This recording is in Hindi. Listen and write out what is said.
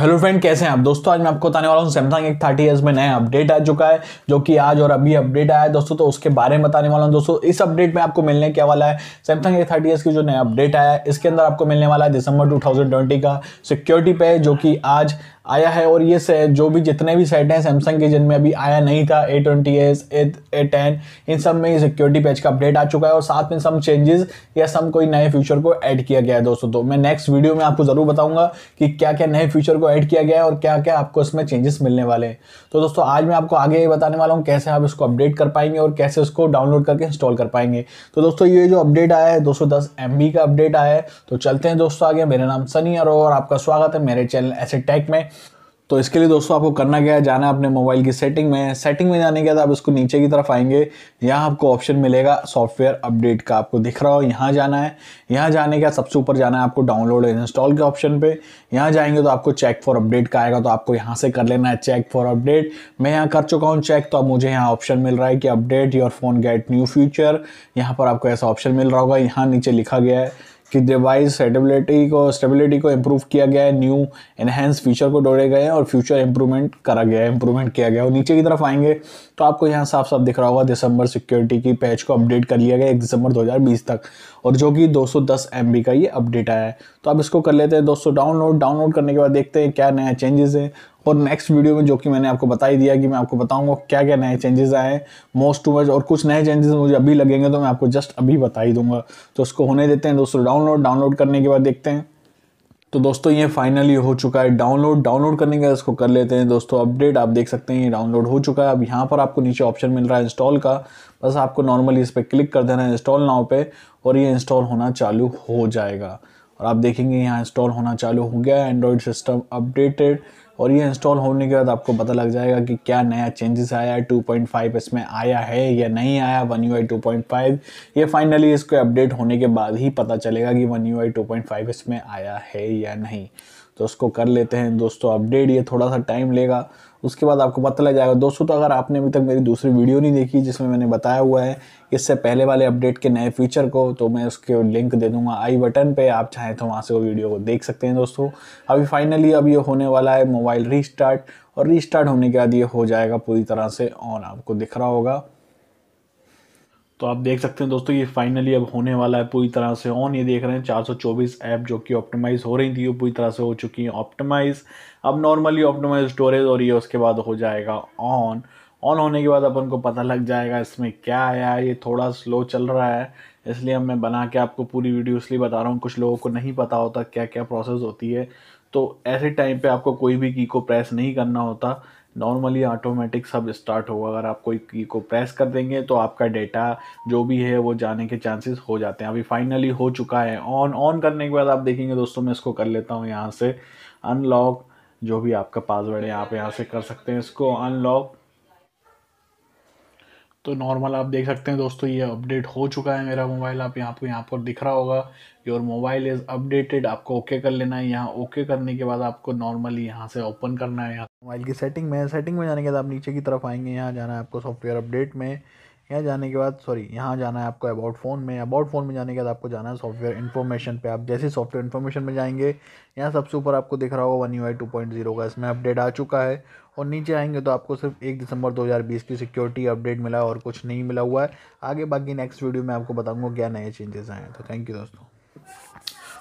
हेलो तो फ्रेंड कैसे हैं आप दोस्तों आज मैं आपको बताने वाला हूँ सैमसंग एक थर्टी एस में नया अपडेट आ चुका है जो कि आज और अभी अपडेट आया है दोस्तों तो उसके बारे में बताने वाला हूँ दोस्तों इस अपडेट में आपको मिलने क्या वाला है सैमसंग एक थर्टी एस की जो नया अपडेट आया है इसके अंदर आपको मिलने वाला है दिसंबर टू का सिक्योरिटी पे जो कि आज आया है और ये जो भी जितने भी सेट हैं सैमसंग के जिनमें अभी आया नहीं था A twenty S A ten इन सब में ये सिक्योरिटी पैच का अपडेट आ चुका है और साथ में सम चेंजेस या सम कोई नए फ्यूचर को ऐड किया गया है दोस्तों तो मैं नेक्स्ट वीडियो में आपको ज़रूर बताऊंगा कि क्या क्या नए फ्यूचर को ऐड किया गया है और क्या क्या आपको इसमें चेंजेस मिलने वाले हैं तो दोस्तों आज मैं आपको आगे बताने वाला हूँ कैसे आप इसको अपडेट कर पाएंगे और कैसे उसको डाउनलोड करके इंस्टॉल कर पाएंगे तो दोस्तों ये जो अपडेट आया है दो सौ का अपडेट आया है तो चलते हैं दोस्तों आगे मेरा नाम सनी और आपका स्वागत है मेरे चैनल ऐसे टैक में तो इसके लिए दोस्तों आपको करना क्या है जाना है अपने मोबाइल की सेटिंग में सेटिंग में जाने के बाद आप इसको नीचे की तरफ आएंगे यहाँ आपको ऑप्शन मिलेगा सॉफ्टवेयर अपडेट का आपको दिख रहा हो यहाँ जाना है यहाँ जाने का सबसे ऊपर जाना है आपको डाउनलोड एंड इंस्टॉल के ऑप्शन पे यहाँ जाएंगे तो आपको चेक फॉर अपडेट का आएगा तो आपको यहाँ से कर लेना है चेक फॉर अपडेट मैं यहाँ कर चुका हूँ चेक तो अब मुझे यहाँ ऑप्शन मिल रहा है कि update your phone get new future यहाँ पर आपको ऐसा ऑप्शन मिल रहा होगा यहाँ नीचे लिखा गया है कि डिवाइस स्टेबिलिटी को स्टेबिलिटी को इम्प्रूव किया गया है न्यू एनहेंस फीचर को डोड़े गए हैं और फ्यूचर इंप्रूवमेंट करा गया है इंप्रूवमेंट किया गया और नीचे की तरफ आएंगे तो आपको यहाँ साफ साफ दिख रहा होगा दिसंबर सिक्योरिटी की पैच को अपडेट कर लिया गया एक दिसंबर 2020 तक और जो कि 210 सौ का ये अपडेट आया है तो आप इसको कर लेते हैं दोस्तों डाउनलोड डाउनलोड करने के बाद देखते हैं क्या नया चेंजेस हैं और नेक्स्ट वीडियो में जो कि मैंने आपको बता ही दिया कि मैं आपको बताऊंगा क्या क्या नए चेंजेस आए हैं मोस्ट टू मच और कुछ नए चेंजेस मुझे अभी लगेंगे तो मैं आपको जस्ट अभी बता ही दूंगा तो उसको होने देते हैं दोस्तों डाउनलोड डाउनलोड करने के बाद देखते हैं तो दोस्तों ये फाइनली हो चुका है डाउनलोड डाउनलोड करने के बाद इसको कर लेते हैं दोस्तों अपडेट आप देख सकते हैं ये डाउनलोड हो चुका है अब यहाँ पर आपको नीचे ऑप्शन मिल रहा है इंस्टॉल का बस आपको नॉर्मली इस पर क्लिक कर देना है इंस्टॉल नाव पे और ये इंस्टॉल होना चालू हो जाएगा और आप देखेंगे यहाँ इंस्टॉल होना चालू हो गया है एंड्रॉयड सिस्टम अपडेटेड और ये इंस्टॉल होने के बाद आपको पता लग जाएगा कि क्या नया चेंजेस आया है टू इसमें आया है या नहीं आया वन यू आई टू ये फाइनली इसको अपडेट होने के बाद ही पता चलेगा कि वन यू आई टू इसमें आया है या नहीं तो उसको कर लेते हैं दोस्तों अपडेट ये थोड़ा सा टाइम लेगा उसके बाद आपको पता लग जाएगा दोस्तों तो अगर आपने अभी तक मेरी दूसरी वीडियो नहीं देखी जिसमें मैंने बताया हुआ है इससे पहले वाले अपडेट के नए फीचर को तो मैं उसके लिंक दे दूंगा आई बटन पे आप चाहें तो वहाँ से वो वीडियो को देख सकते हैं दोस्तों अभी फाइनली अब ये होने वाला है मोबाइल मोबाइल रीस्टार्ट और रीस्टार्ट होने के बाद ये हो जाएगा पूरी तरह से ऑन आपको दिख रहा होगा तो आप देख सकते हैं दोस्तों ये फाइनली अब होने वाला है पूरी तरह से ऑन ये देख रहे हैं 424 ऐप जो कि ऑप्टिमाइज़ हो रही थी वो पूरी तरह से हो चुकी हैं ऑप्टिमाइज़ अब नॉर्मली ऑप्टिमाइज स्टोरेज और ये उसके बाद हो जाएगा ऑन ऑन होने के बाद अपन को पता लग जाएगा इसमें क्या आया है ये थोड़ा स्लो चल रहा है इसलिए अब मैं बना के आपको पूरी वीडियो इसलिए बता रहा हूँ कुछ लोगों को नहीं पता होता क्या क्या प्रोसेस होती है तो ऐसे टाइम पे आपको कोई भी की को प्रेस नहीं करना होता नॉर्मली ऑटोमेटिक सब स्टार्ट होगा अगर आप कोई की को प्रेस कर देंगे तो आपका डेटा जो भी है वो जाने के चांसेस हो जाते हैं अभी फाइनली हो चुका है ऑन ऑन करने के बाद आप देखेंगे दोस्तों मैं इसको कर लेता हूँ यहाँ से अनलॉक जो भी आपका पासवर्ड है आप यहाँ से कर सकते हैं इसको अनलॉक तो नॉर्मल आप देख सकते हैं दोस्तों ये अपडेट हो चुका है मेरा मोबाइल आप यहाँ पर यहाँ पर दिख रहा होगा योर मोबाइल इज़ अपडेटेड आपको ओके कर लेना है यहाँ ओके करने के बाद आपको नॉर्मली यहाँ से ओपन करना है यहाँ मोबाइल की सेटिंग में सेटिंग में जाने के बाद आप नीचे की तरफ आएंगे यहाँ जाना है आपको सॉफ्टवेयर अपडेट में यहाँ जाने के बाद सॉरी यहाँ जाना है आपको अबाउट फ़ोन में अबाउट फ़ोन में जाने के बाद आपको जाना है सॉफ्टवेयर इन्फॉर्मेशन पे आप जैसे सॉफ्टवेयर इन्फॉर्मेशन में जाएंगे यहाँ सबसे ऊपर आपको दिख रहा होगा one you I two point zero का इसमें अपडेट आ चुका है और नीचे आएंगे तो आपको सिर्फ एक दिसंबर दो की सिक्योरिटी अपडेट मिला और कुछ नहीं मिला हुआ है आगे बाकी नेक्स्ट वीडियो में आपको बताऊँगा क्या नए चेंजेस आए हैं तो थैंक यू दोस्तों